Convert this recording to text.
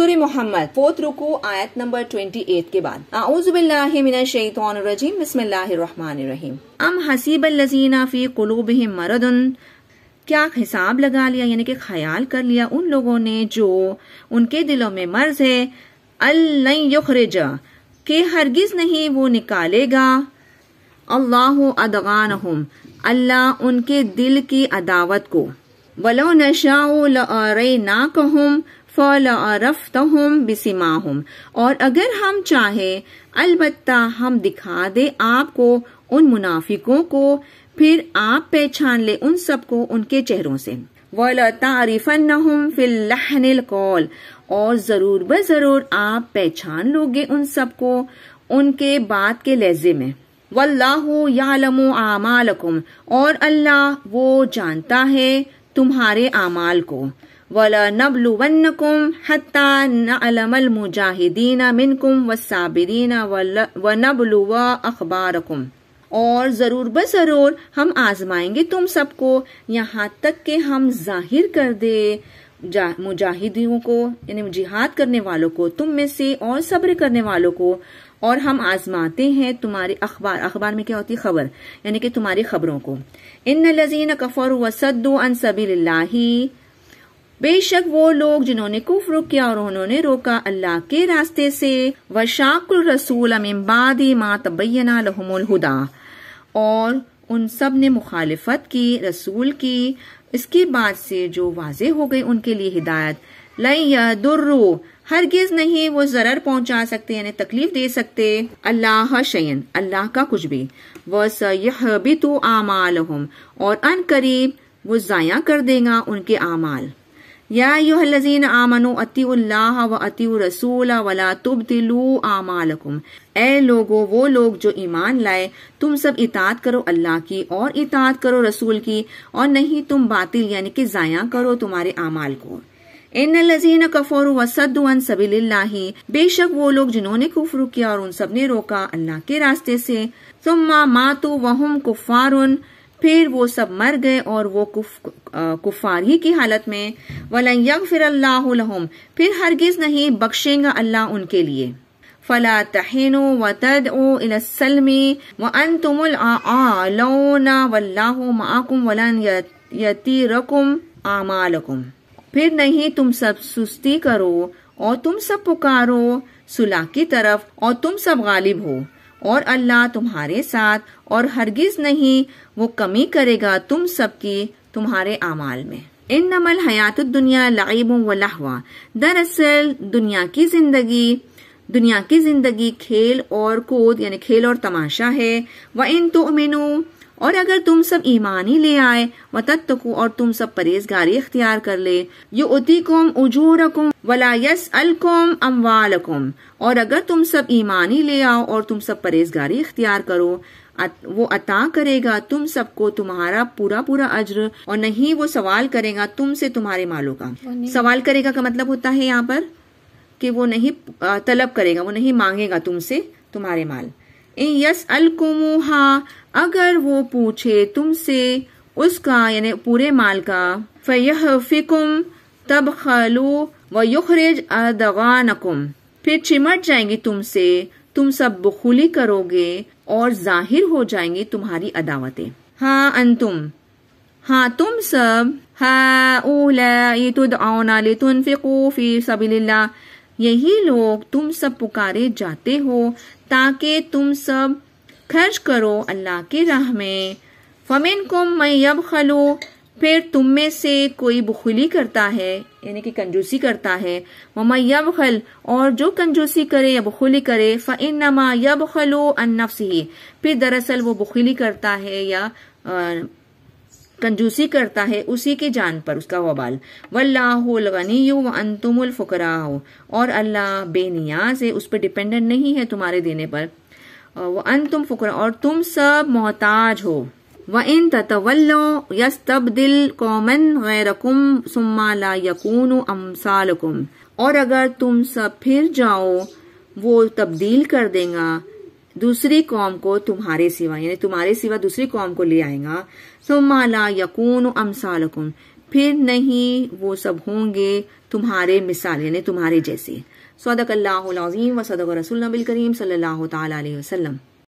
सूर्य Mohammad fourth रुको आयत number twenty eight के बाद आउज़बिल्लाजीम बसमिल्लाम अम हसीब लजीना फी कुलूब मरदन क्या हिसाब लगा लिया यानी कि ख्याल कर लिया उन लोगों ने जो उनके दिलों में मर्ज है अल्लुखरजा के हरगिज नहीं वो निकालेगा अल्लाह अदगान अल्लाह उनके दिल की अदावत को वलो नशा ना कहम फ़लरफ़्तहुम हम और अगर हम चाहें अलबत्ता हम दिखा दे आपको उन मुनाफिकों को फिर आप पहचान ले उन सबको उनके चेहरों से वारिफन फिल कौल और जरूर ब जरूर आप पहचान लोगे उन सबको उनके बात के लहजे में वल्लाहु यालमु आमालकुम और अल्लाह वो जानता है तुम्हारे आमाल को वला नबलुवन्नकुम हत्ता नअलम मुजाहिदीन मिनकुम वसाबिरीन वनबलुव अखबारकुम और ज़रूर बज़रूर हम आजमाएंगे तुम सबको यहाँ तक के हम जाहिर कर दे मुजाहिदियों को यानी जिहाद करने वालों को तुम में से और सब्र करने वालों को और हम आजमाते हैं तुम्हारे अखबार अखबार में क्या होती है खबर यानी कि तुम्हारी खबरों को इन लजीन कफर सद्दू अन सबी बेशक वो लोग जिन्होंने कुफर किया और उन्होंने रोका अल्लाह के रास्ते से व शाकुल रसूल अमिबादी माँ तबैना लहमुल हुदा और उन सब ने मुखालफत की रसूल की इसके बाद से जो वाज हो गई उनके लिए हिदायत लई दुर्रो हरगिज नहीं वो जरर पहुंचा सकते यानी तकलीफ दे सकते अल्लाह शयन अल्लाह का कुछ भी वह तो आमाल और अन करीब वो जाया कर देगा उनके आमाल याजीन अति अतील्लाह व अति रसूल वला तुब दिलू आमालकुम ए लोगो वो लोग जो ईमान लाए तुम सब इतात करो अल्लाह की और इतात करो रसूल की और नहीं तुम बातिल यानी कि जाया करो तुम्हारे अमाल को इन लजीन कफोर वसदन सबी बेशक वो लोग जिन्होंने कुफर किया और उन सब ने रोका अल्लाह के रास्ते से तुम मातू वहम कुफारुन फिर वो सब मर गए और वो कुफ, कुफार ही की हालत में वलयंग फिर अल्लाहम फिर हरगिज नहीं बख्शेगा अल्लाह उनके लिए फला तहनो व तद ओ इलामी व अन तुम आकुम वल्लाहो वलन रकुम आमालकुम फिर नहीं तुम सब सुस्ती करो और तुम सब पुकारो सुलह की तरफ और तुम सब गालिब हो और अल्लाह तुम्हारे साथ और हरगिज नहीं वो कमी करेगा तुम सबकी तुम्हारे अमाल में इन नमल हयात दुनिया लाइब व लाहवा दरअसल दुनिया की जिंदगी दुनिया की जिंदगी खेल और कूद यानी खेल और तमाशा है व इन तो और अगर तुम सब ईमान ही ले आए व तत्को और तुम सब परहेजगारी अख्तियार कर ले यो उती कोम उजूर कुम अल यस अमवाल अम्वालकुम और अगर तुम सब ईमान ही ले आओ और तुम सब परहेजगारी इख्तियार करो वो अता करेगा तुम सबको तुम्हारा पूरा पूरा अज्र और नहीं वो सवाल करेगा तुमसे तुम्हारे मालों का सवाल करेगा का मतलब होता है यहाँ पर कि वो नहीं तलब करेगा वो नहीं मांगेगा तुमसे तुम्हारे माल यस अलकुमुहा अगर वो पूछे तुमसे उसका यानी पूरे माल का फयह फिकुम तब खलू व युखरेज अदगानकुम फिर चिमट जाएंगी तुमसे तुम सब बखुली करोगे और जाहिर हो जाएंगी तुम्हारी अदावतें हाँ अंतुम हाँ तुम सब फिर सबीला यही लोग तुम सब पुकारे जाते हो ताकि तुम सब खर्च करो अल्लाह की राह में फमिन को मैं यब खलो फिर तुम में से कोई बखुली करता है यानी कि कंजूसी करता है मैं यब खल और जो कंजूसी करे या बखुली करे फ़िन नमा यब खलो ही फिर दरअसल वो बखुली करता है या कंजूसी करता है उसी की जान पर उसका वबाल वल्लाहनी अंतुमुल फकरा हो और अल्लाह बेनियाज है उस पर डिपेंडेंट नहीं है तुम्हारे देने पर वह अन तुम और तुम सब मोहताज हो व इन ततवल्लो यस दिल कौमन गैरकुम सुम्मा ला यकून अमसालकुम और अगर तुम सब फिर जाओ वो तब्दील कर देगा दूसरी कौम को तुम्हारे सिवा यानी तुम्हारे सिवा दूसरी कौम को ले आएगा सुमाला यकून अमसाल फिर नहीं वो सब होंगे तुम्हारे मिसाल यानी तुम्हारे जैसे सदक अल्लाह वसदक रसुल नबिल करीम सल्लल्लाहु ताला